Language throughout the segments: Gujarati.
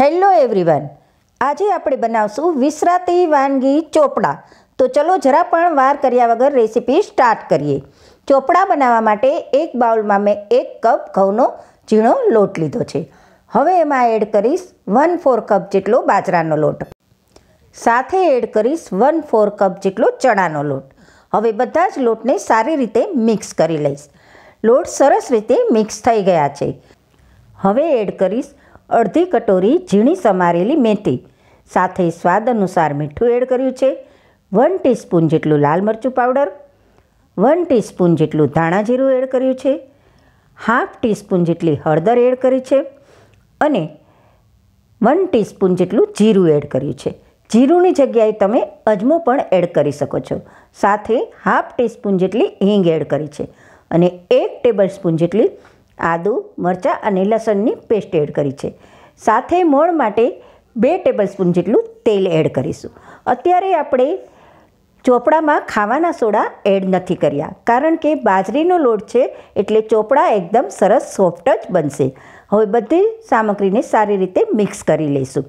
હેલો એવરીવન આજે આપણે બનાવશું વિસરાતી વાનગી ચોપડા તો ચલો જરા પણ વાર કર્યા વગર રેસીપી સ્ટાર્ટ કરીએ ચોપડા બનાવવા માટે એક બાઉલમાં મેં એક કપ ઘઉંનો ઝીણો લોટ લીધો છે હવે એમાં એડ કરીશ વન ફોર કપ જેટલો બાજરાનો લોટ સાથે એડ કરીશ વન ફોર કપ જેટલો ચણાનો લોટ હવે બધા જ લોટને સારી રીતે મિક્સ કરી લઈશ લોટ સરસ રીતે મિક્સ થઈ ગયા છે હવે એડ કરીશ અડધી કટોરી ઝીણી સમારેલી મેથી સાથે સ્વાદ અનુસાર મીઠું એડ કર્યું છે વન ટીસ્પૂન જેટલું લાલ મરચું પાવડર વન ટીસ્પૂન જેટલું ધાણા જીરું એડ કર્યું છે હાફ ટીસ્પૂન જેટલી હળદર એડ કરી છે અને વન ટીસ્પૂન જેટલું જીરું એડ કર્યું છે જીરુંની જગ્યાએ તમે અજમો પણ એડ કરી શકો છો સાથે હાફ ટીસ્પૂન જેટલી હિંગ એડ કરી છે અને એક ટેબલ સ્પૂન જેટલી આદું મરચાં અને લસણની પેસ્ટ એડ કરી છે સાથે મોણ માટે બે ટેબલસ્પૂન જેટલું તેલ એડ કરીશું અત્યારે આપણે ચોપડામાં ખાવાના સોડા એડ નથી કર્યા કારણ કે બાજરીનો લોટ છે એટલે ચોપડા એકદમ સરસ સોફ્ટ જ બનશે હવે બધી સામગ્રીને સારી રીતે મિક્સ કરી લઈશું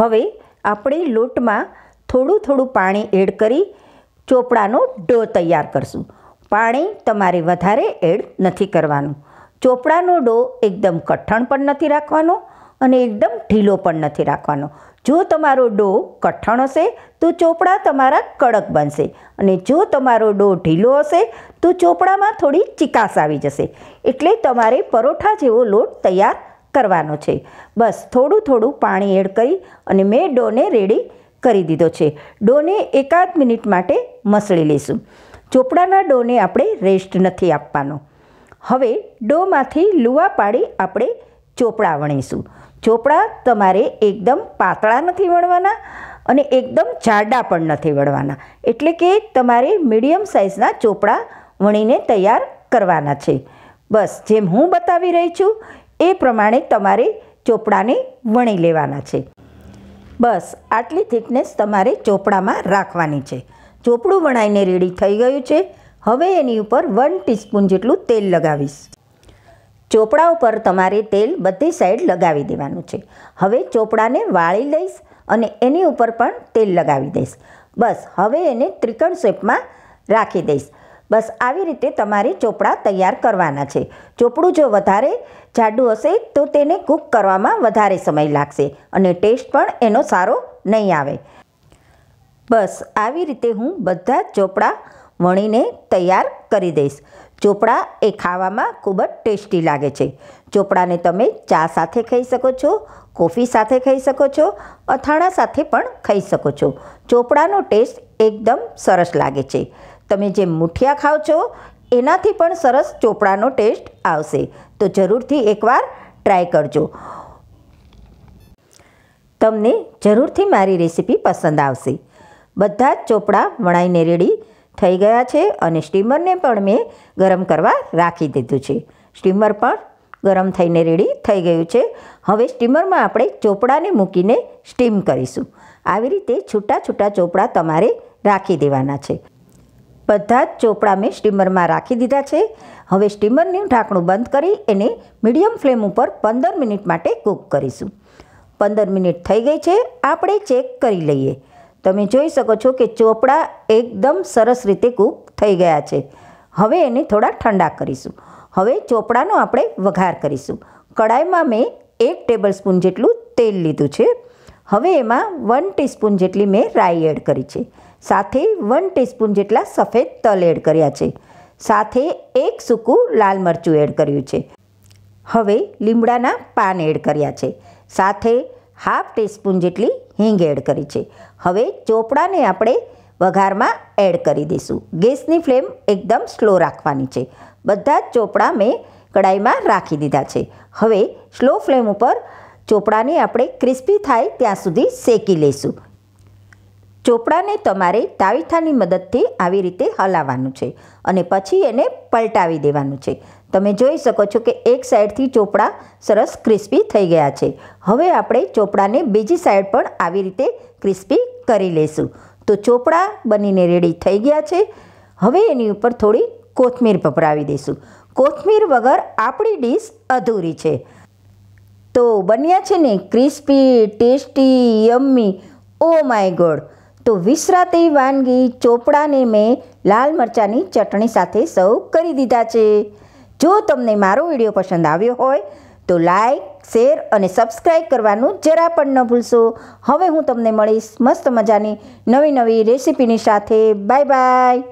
હવે આપણે લોટમાં થોડું થોડું પાણી એડ કરી ચોપડાનો ડો તૈયાર કરશું પાણી તમારે વધારે એડ નથી કરવાનું ચોપડાનો ડો એકદમ કઠણ પણ નથી રાખવાનો અને એકદમ ઢીલો પણ નથી રાખવાનો જો તમારો ડો કઠણ હશે તો ચોપડા તમારા કડક બનશે અને જો તમારો ડો ઢીલો હશે તો ચોપડામાં થોડી ચિકાસ આવી જશે એટલે તમારે પરોઠા જેવો લોટ તૈયાર કરવાનો છે બસ થોડું થોડું પાણી એડ કરી અને મેં ડોને રેડી કરી દીધો છે ડોને એકાદ મિનિટ માટે મસળી લઈશું ચોપડાના ડોને આપણે રેસ્ટ નથી આપવાનો હવે ડોમાંથી લુવા પાડી આપણે ચોપડા વણીશું ચોપડા તમારે એકદમ પાતળા નથી વણવાના અને એકદમ જાડા પણ નથી વણવાના એટલે કે તમારે મીડિયમ સાઇઝના ચોપડા વણીને તૈયાર કરવાના છે બસ જેમ હું બતાવી રહી છું એ પ્રમાણે તમારે ચોપડાને વણી લેવાના છે બસ આટલી થિકનેસ તમારે ચોપડામાં રાખવાની છે ચોપડું વણાઈને રેડી થઈ ગયું છે હવે એની ઉપર વન ટીસ્પૂન જેટલું તેલ લગાવીશ ચોપડા ઉપર તમારે તેલ બધી સાઈડ લગાવી દેવાનું છે હવે ચોપડાને વાળી લઈશ અને એની ઉપર પણ તેલ લગાવી દઈશ બસ હવે એને ત્રિકોણ શેપમાં રાખી દઈશ બસ આવી રીતે તમારે ચોપડા તૈયાર કરવાના છે ચોપડું જો વધારે જાડું હશે તો તેને કૂક કરવામાં વધારે સમય લાગશે અને ટેસ્ટ પણ એનો સારો નહીં આવે બસ આવી રીતે હું બધા ચોપડા વણીને તૈયાર કરી દઈશ ચોપડા એ ખાવામાં ખૂબ જ ટેસ્ટી લાગે છે ચોપડાને તમે ચા સાથે ખાઈ શકો છો કોફી સાથે ખાઈ શકો છો અથાણા સાથે પણ ખાઈ શકો છો ચોપડાનો ટેસ્ટ એકદમ સરસ લાગે છે તમે જે મુઠિયા ખાઓ છો એનાથી પણ સરસ ચોપડાનો ટેસ્ટ આવશે તો જરૂરથી એકવાર ટ્રાય કરજો તમને જરૂરથી મારી રેસીપી પસંદ આવશે બધા જ ચોપડા વણાઈને રેડી થઈ ગયા છે અને સ્ટીમરને પણ મેં ગરમ કરવા રાખી દીધું છે સ્ટીમર પણ ગરમ થઈને રેડી થઈ ગયું છે હવે સ્ટીમરમાં આપણે ચોપડાને મૂકીને સ્ટીમ કરીશું આવી રીતે છૂટા છૂટા ચોપડા તમારે રાખી દેવાના છે બધા જ ચોપડા મેં સ્ટીમરમાં રાખી દીધા છે હવે સ્ટીમરનું ઢાંકણું બંધ કરી એને મીડિયમ ફ્લેમ ઉપર પંદર મિનિટ માટે કૂક કરીશું પંદર મિનિટ થઈ ગઈ છે આપણે ચેક કરી લઈએ તમે જોઈ શકો છો કે ચોપડા એકદમ સરસ રીતે કૂક થઈ ગયા છે હવે એને થોડા ઠંડા કરીશું હવે ચોપડાનો આપણે વઘાર કરીશું કડાઈમાં મેં એક ટેબલસ્પૂન જેટલું તેલ લીધું છે હવે એમાં વન ટીસ્પૂન જેટલી મેં રાઈ એડ કરી છે સાથે વન ટીસ્પૂન જેટલા સફેદ તલ એડ કર્યા છે સાથે એક સૂકું લાલ મરચું એડ કર્યું છે હવે લીમડાના પાન એડ કર્યા છે સાથે હાફ ટીસ્પૂન જેટલી હિંગ એડ કરી છે હવે ચોપડાને આપણે વઘારમાં એડ કરી દઈશું ગેસની ફ્લેમ એકદમ સ્લો રાખવાની છે બધા જ ચોપડા મેં કડાઈમાં રાખી દીધા છે હવે સ્લો ફ્લેમ ઉપર ચોપડાને આપણે ક્રિસ્પી થાય ત્યાં સુધી શેકી લઈશું ચોપડાને તમારે તાવીથાની મદદથી આવી રીતે હલાવવાનું છે અને પછી એને પલટાવી દેવાનું છે તમે જોઈ શકો છો કે એક સાઈડથી ચોપડા સરસ ક્રિસ્પી થઈ ગયા છે હવે આપણે ચોપડાને બીજી સાઈડ પણ આવી રીતે ક્રિસ્પી કરી લેશું તો ચોપડા બનીને રેડી થઈ ગયા છે હવે એની ઉપર થોડી કોથમીર પપરાવી દઈશું કોથમીર વગર આપણી ડીશ અધૂરી છે તો બન્યા છે ને crispy tasty yummy oh my god તો વિસરાતી વાનગી ચોપડાને મેં લાલ મરચાંની ચટણી સાથે સર્વ કરી દીધા છે જો તમને મારો વિડીયો પસંદ આવ્યો હોય તો લાઈક શેર અને સબસ્ક્રાઈબ કરવાનું જરા પણ ન ભૂલશો હવે હું તમને મળીશ મસ્ત મજાની નવી નવી રેસિપીની સાથે બાય બાય